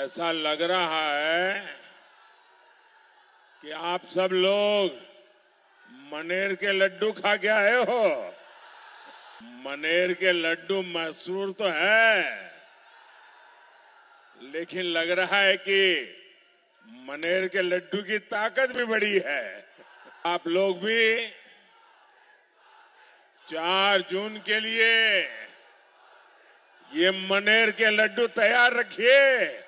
ऐसा लग रहा है कि आप सब लोग मनेर के लड्डू खा के आए हो मनेर के लड्डू मशहूर तो है लेकिन लग रहा है कि मनेर के लड्डू की ताकत भी बड़ी है आप लोग भी चार जून के लिए ये मनेर के लड्डू तैयार रखिए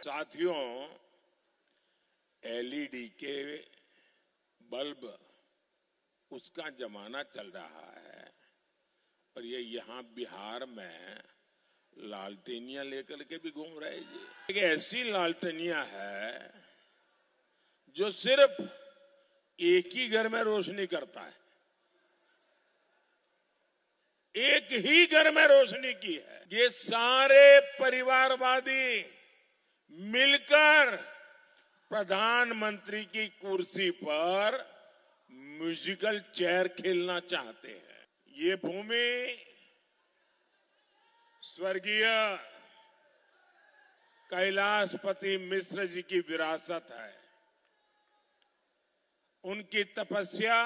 साथियों एलईडी के बल्ब उसका जमाना चल रहा है और ये यहाँ बिहार में लालटेनिया लेकर के भी घूम रहे जी एक ऐसी लालटेनिया है जो सिर्फ एक ही घर में रोशनी करता है एक ही घर में रोशनी की है ये सारे परिवारवादी मिलकर प्रधानमंत्री की कुर्सी पर म्यूजिकल चेयर खेलना चाहते हैं ये भूमि स्वर्गीय कैलाशपति मिश्र जी की विरासत है उनकी तपस्या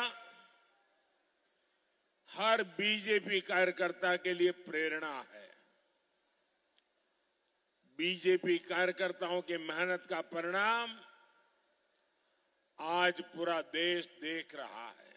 हर बीजेपी कार्यकर्ता के लिए प्रेरणा है बीजेपी कार्यकर्ताओं की मेहनत का परिणाम आज पूरा देश देख रहा है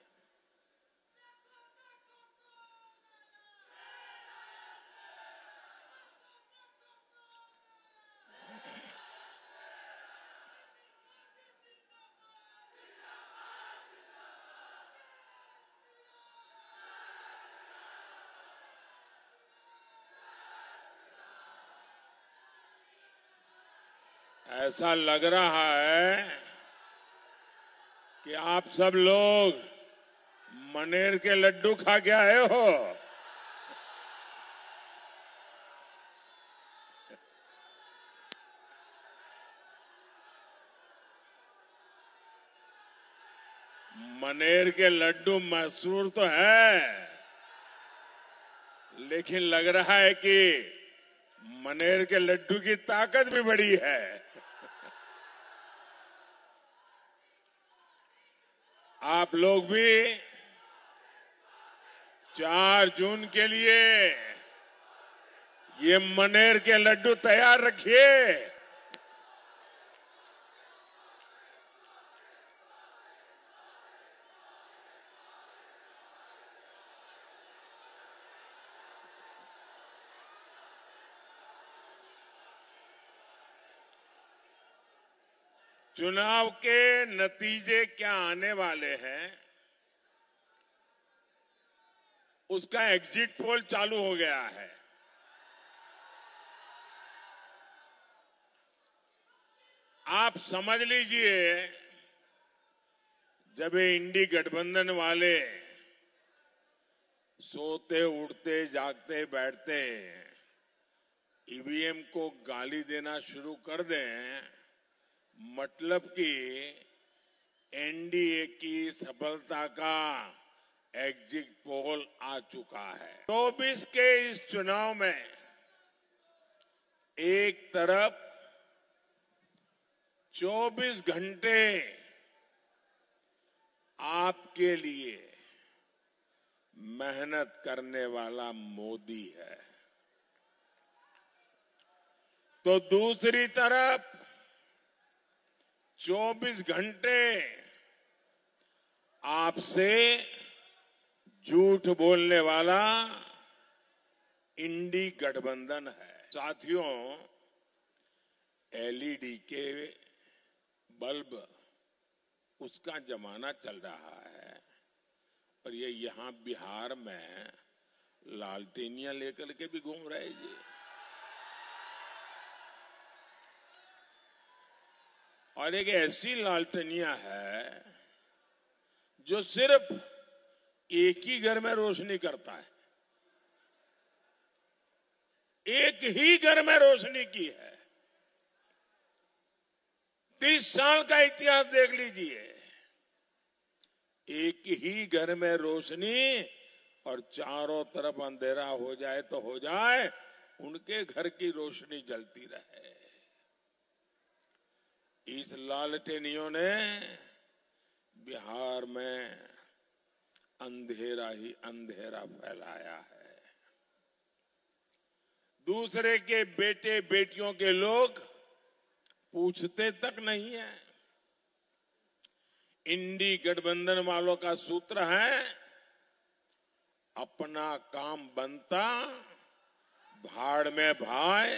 ऐसा लग रहा है कि आप सब लोग मनेर के लड्डू खा के आए हो मनेर के लड्डू मशहूर तो है लेकिन लग रहा है कि मनेर के लड्डू की ताकत भी बड़ी है आप लोग भी चार जून के लिए ये मनेर के लड्डू तैयार रखिए चुनाव के नतीजे क्या आने वाले हैं उसका एग्जिट पोल चालू हो गया है आप समझ लीजिए जब ये इंडी गठबंधन वाले सोते उठते जागते बैठते ईवीएम को गाली देना शुरू कर दें मतलब कि एनडीए की सफलता का एग्जिट पोल आ चुका है चौबीस के इस चुनाव में एक तरफ 24 घंटे आपके लिए मेहनत करने वाला मोदी है तो दूसरी तरफ 24 घंटे आपसे झूठ बोलने वाला इंडी गठबंधन है साथियों एलईडी के बल्ब उसका जमाना चल रहा है और ये यहाँ बिहार में लालटेनिया लेकर के भी घूम रहे जी और एक ऐसी लालटनिया है जो सिर्फ एक ही घर में रोशनी करता है एक ही घर में रोशनी की है तीस साल का इतिहास देख लीजिए एक ही घर में रोशनी और चारों तरफ अंधेरा हो जाए तो हो जाए उनके घर की रोशनी जलती रहे इस लालटेनियों ने बिहार में अंधेरा ही अंधेरा फैलाया है दूसरे के बेटे बेटियों के लोग पूछते तक नहीं है इंडी गठबंधन वालों का सूत्र है अपना काम बनता भाड़ में भाई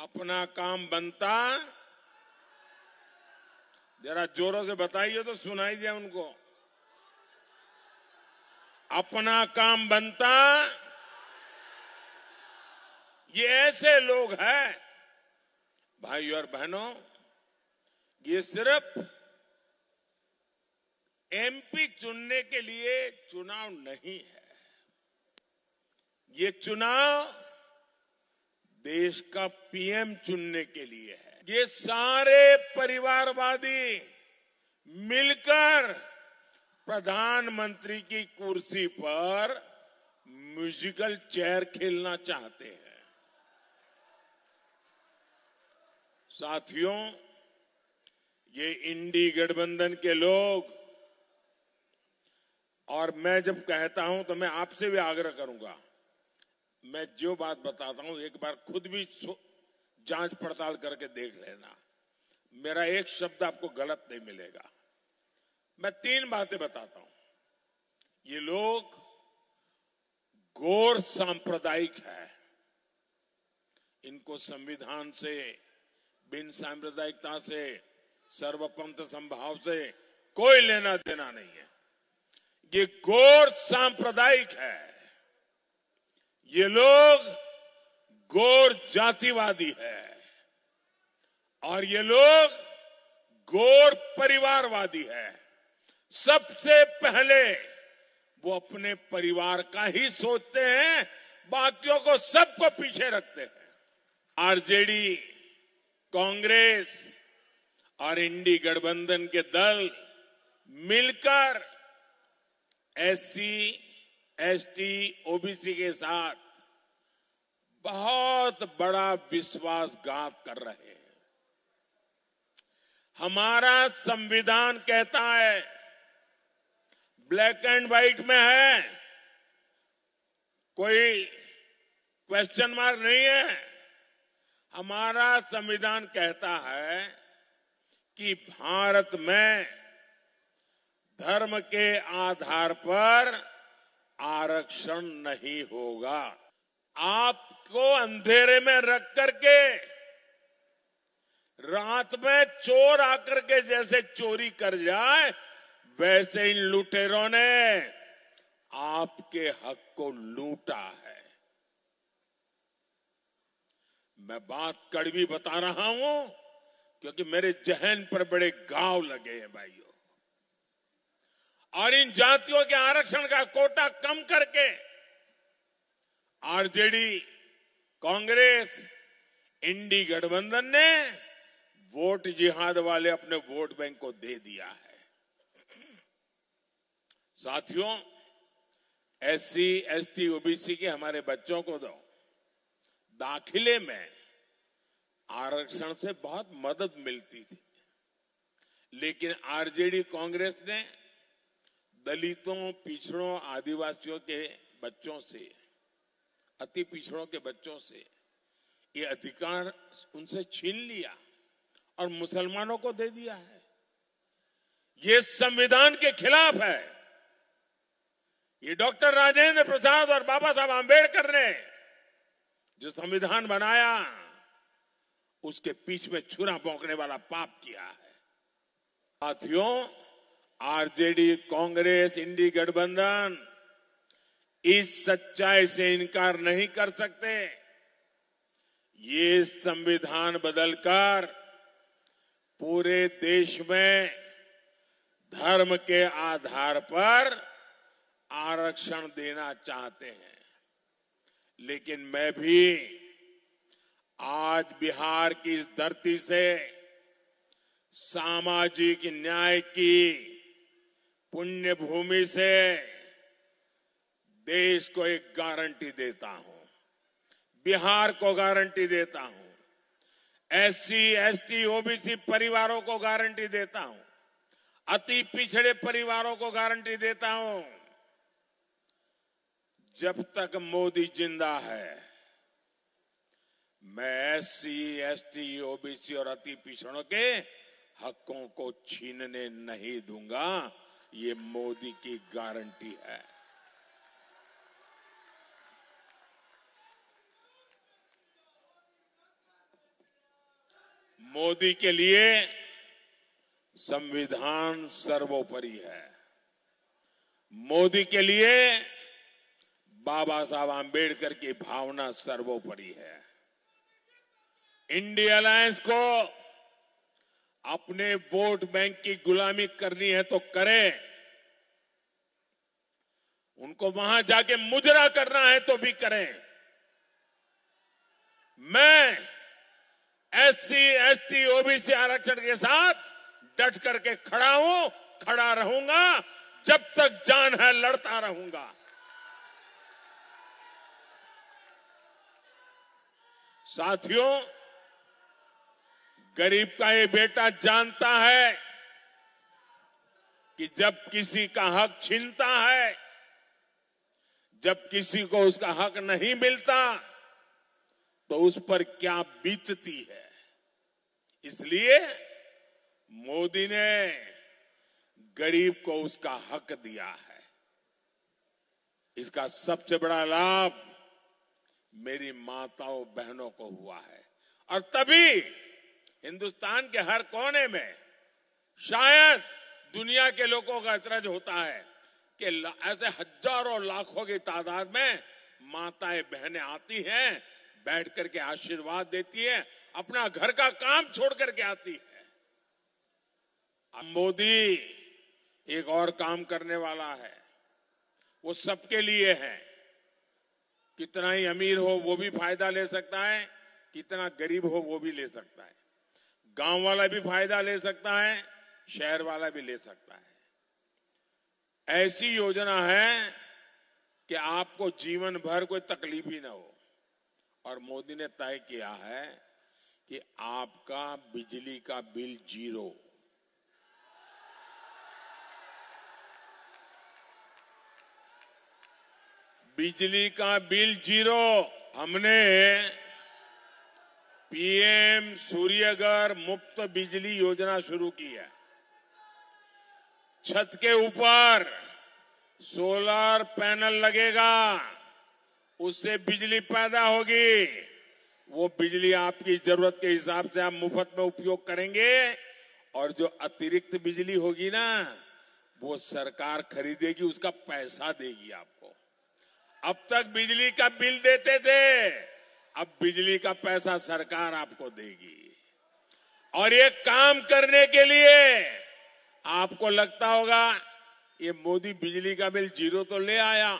अपना काम बनता जरा जोरों से बताइए तो सुनाई दिया उनको अपना काम बनता ये ऐसे लोग हैं भाइयों और बहनों ये सिर्फ एमपी चुनने के लिए चुनाव नहीं है ये चुनाव देश का पीएम चुनने के लिए है ये सारे परिवारवादी मिलकर प्रधानमंत्री की कुर्सी पर म्यूजिकल चेयर खेलना चाहते हैं साथियों ये इंडी गठबंधन के लोग और मैं जब कहता हूं तो मैं आपसे भी आग्रह करूंगा मैं जो बात बताता हूं एक बार खुद भी जांच पड़ताल करके देख लेना मेरा एक शब्द आपको गलत नहीं मिलेगा मैं तीन बातें बताता हूं ये लोग गौर सांप्रदायिक है इनको संविधान से बिन सांप्रदायिकता से सर्वपंथ संभाव से कोई लेना देना नहीं है ये गौर सांप्रदायिक है ये लोग गोर जातिवादी है और ये लोग गोर परिवारवादी है सबसे पहले वो अपने परिवार का ही सोचते हैं बाकियों को सबको पीछे रखते हैं आरजेडी कांग्रेस और इंडी गठबंधन के दल मिलकर एससी एसटी ओबीसी के साथ बहुत बड़ा विश्वासघात कर रहे हैं हमारा संविधान कहता है ब्लैक एंड व्हाइट में है कोई क्वेश्चन मार्क नहीं है हमारा संविधान कहता है कि भारत में धर्म के आधार पर आरक्षण नहीं होगा आप को अंधेरे में रख करके रात में चोर आकर के जैसे चोरी कर जाए वैसे इन लुटेरों ने आपके हक को लूटा है मैं बात कड़वी बता रहा हूं क्योंकि मेरे जहन पर बड़े गांव लगे हैं भाइयों और इन जातियों के आरक्षण का कोटा कम करके आरजेडी कांग्रेस इंडी गठबंधन ने वोट जिहाद वाले अपने वोट बैंक को दे दिया है साथियों एससी एसटी ओबीसी के हमारे बच्चों को दो दाखिले में आरक्षण से बहुत मदद मिलती थी लेकिन आरजेडी कांग्रेस ने दलितों पिछड़ों आदिवासियों के बच्चों से अति पिछड़ों के बच्चों से ये अधिकार उनसे छीन लिया और मुसलमानों को दे दिया है ये संविधान के खिलाफ है ये डॉक्टर राजेंद्र प्रसाद और बाबा साहब आंबेडकर ने जो संविधान बनाया उसके पीछ में छुरा पोंकने वाला पाप किया है साथियों आरजेडी कांग्रेस इंडी गठबंधन इस सच्चाई से इनकार नहीं कर सकते ये संविधान बदलकर पूरे देश में धर्म के आधार पर आरक्षण देना चाहते हैं लेकिन मैं भी आज बिहार की इस धरती से सामाजिक न्याय की पुण्य भूमि से देश को एक गारंटी देता हूं बिहार को गारंटी देता हूं एससी एसटी ओबीसी परिवारों को गारंटी देता हूं अति पिछड़े परिवारों को गारंटी देता हूं जब तक मोदी जिंदा है मैं एससी एसटी ओबीसी और अति पिछड़ों के हकों को छीनने नहीं दूंगा ये मोदी की गारंटी है मोदी के लिए संविधान सर्वोपरि है मोदी के लिए बाबा साहब आंबेडकर की भावना सर्वोपरि है इंडिया अलायंस को अपने वोट बैंक की गुलामी करनी है तो करें उनको वहां जाके मुजरा करना है तो भी करें मैं एससी एसटी ओबीसी आरक्षण के साथ डट करके खड़ा हूं खड़ा रहूंगा जब तक जान है लड़ता रहूंगा साथियों गरीब का ये बेटा जानता है कि जब किसी का हक छीनता है जब किसी को उसका हक नहीं मिलता तो उस पर क्या बीतती है इसलिए मोदी ने गरीब को उसका हक दिया है इसका सबसे बड़ा लाभ मेरी माताओं बहनों को हुआ है और तभी हिंदुस्तान के हर कोने में शायद दुनिया के लोगों का अचरज होता है कि ऐसे हजारों लाखों की तादाद में माताएं बहनें आती हैं बैठ करके आशीर्वाद देती है अपना घर का काम छोड़ करके आती है अब मोदी एक और काम करने वाला है वो सबके लिए है कितना ही अमीर हो वो भी फायदा ले सकता है कितना गरीब हो वो भी ले सकता है गांव वाला भी फायदा ले सकता है शहर वाला भी ले सकता है ऐसी योजना है कि आपको जीवन भर कोई तकलीफ ही ना हो और मोदी ने तय किया है कि आपका बिजली का बिल जीरो बिजली का बिल जीरो हमने पीएम सूर्यगर मुफ्त बिजली योजना शुरू की है छत के ऊपर सोलर पैनल लगेगा उससे बिजली पैदा होगी वो बिजली आपकी जरूरत के हिसाब से आप मुफ्त में उपयोग करेंगे और जो अतिरिक्त बिजली होगी ना वो सरकार खरीदेगी उसका पैसा देगी आपको अब तक बिजली का बिल देते थे अब बिजली का पैसा सरकार आपको देगी और ये काम करने के लिए आपको लगता होगा ये मोदी बिजली का बिल जीरो तो ले आया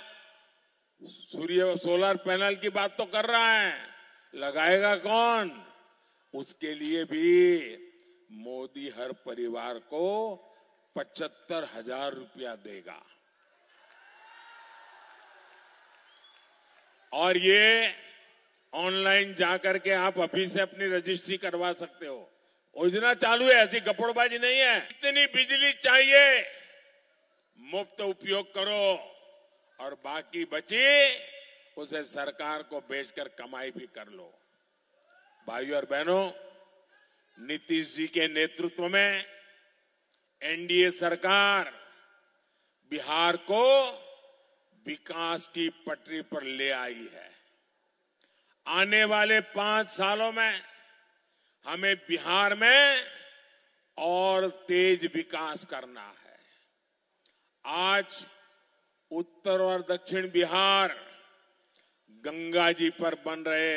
सूर्य सोलर पैनल की बात तो कर रहा है लगाएगा कौन उसके लिए भी मोदी हर परिवार को पचहत्तर हजार रुपया देगा और ये ऑनलाइन जा करके आप अभी से अपनी रजिस्ट्री करवा सकते हो योजना चालू है ऐसी कपड़बाजी नहीं है इतनी बिजली चाहिए मुफ्त उपयोग करो और बाकी बची उसे सरकार को बेचकर कमाई भी कर लो भाइयों और बहनों नीतीश जी के नेतृत्व में एनडीए सरकार बिहार को विकास की पटरी पर ले आई है आने वाले पांच सालों में हमें बिहार में और तेज विकास करना है आज उत्तर और दक्षिण बिहार गंगा जी पर बन रहे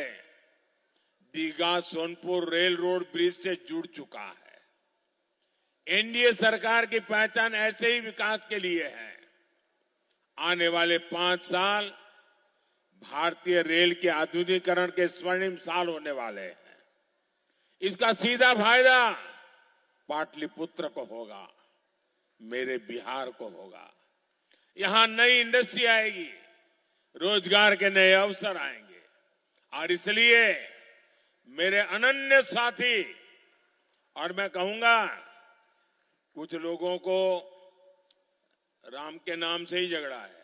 Digha Sonpur rail road bridge से जुड़ चुका है एनडीए सरकार की पहचान ऐसे ही विकास के लिए है आने वाले पांच साल भारतीय रेल के आधुनिकरण के स्वर्णिम साल होने वाले हैं इसका सीधा फायदा पाटलिपुत्र को होगा मेरे बिहार को होगा यहां नई इंडस्ट्री आएगी रोजगार के नए अवसर आएंगे और इसलिए मेरे अनन्य साथी और मैं कहूंगा कुछ लोगों को राम के नाम से ही झगड़ा है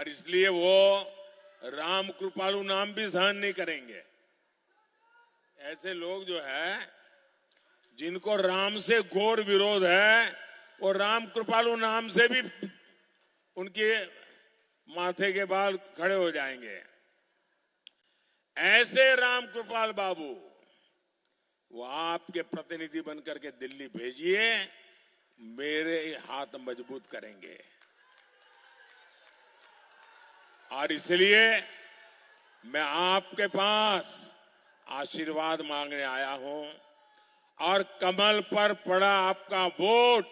और इसलिए वो राम कृपालु नाम भी सहन नहीं करेंगे ऐसे लोग जो है जिनको राम से घोर विरोध है और राम कृपालु नाम से भी उनके माथे के बाल खड़े हो जाएंगे ऐसे राम कृपाल बाबू वो आपके प्रतिनिधि बनकर के दिल्ली भेजिए मेरे हाथ मजबूत करेंगे और इसलिए मैं आपके पास आशीर्वाद मांगने आया हूं और कमल पर पड़ा आपका वोट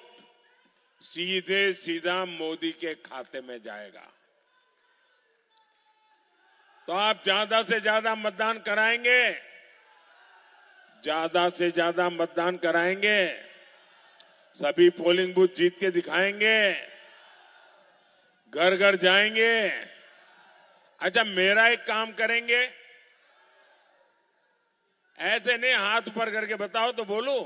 सीधे सीधा मोदी के खाते में जाएगा तो आप ज्यादा से ज्यादा मतदान कराएंगे ज्यादा से ज्यादा मतदान कराएंगे सभी पोलिंग बूथ जीत के दिखाएंगे घर घर जाएंगे अच्छा मेरा एक काम करेंगे ऐसे नहीं हाथ ऊपर करके बताओ तो बोलू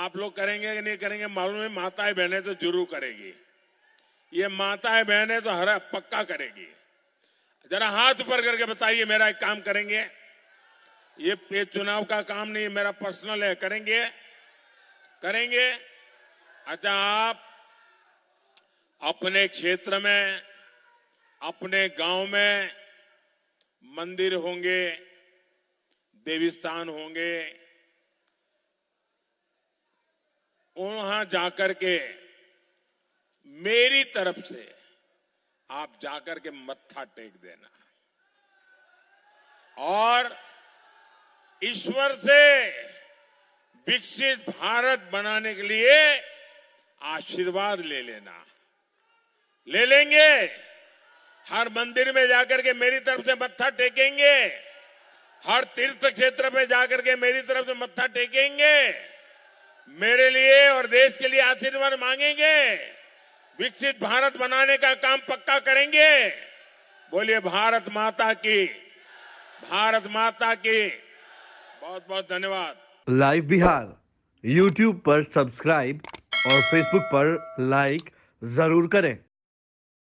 आप लोग करेंगे कि नहीं करेंगे मालूम है माताएं बहने तो जरूर करेगी ये माताएं बहने तो हर पक्का करेगी जरा हाथ पर करके बताइए मेरा एक काम करेंगे ये पेट चुनाव का काम नहीं मेरा पर्सनल है करेंगे करेंगे अच्छा आप अपने क्षेत्र में अपने गांव में मंदिर होंगे देवी स्थान होंगे वहां जाकर के मेरी तरफ से आप जाकर के मत्था टेक देना और ईश्वर से विकसित भारत बनाने के लिए आशीर्वाद ले लेना ले लेंगे हर मंदिर में जाकर के मेरी तरफ से मत्था टेकेंगे हर तीर्थ क्षेत्र में जाकर के मेरी तरफ से मत्था टेकेंगे मेरे लिए और देश के लिए आशीर्वाद मांगेंगे विकसित भारत बनाने का काम पक्का करेंगे बोलिए भारत माता की भारत माता की बहुत बहुत धन्यवाद लाइव बिहार यूट्यूब पर सब्सक्राइब और फेसबुक पर लाइक जरूर करें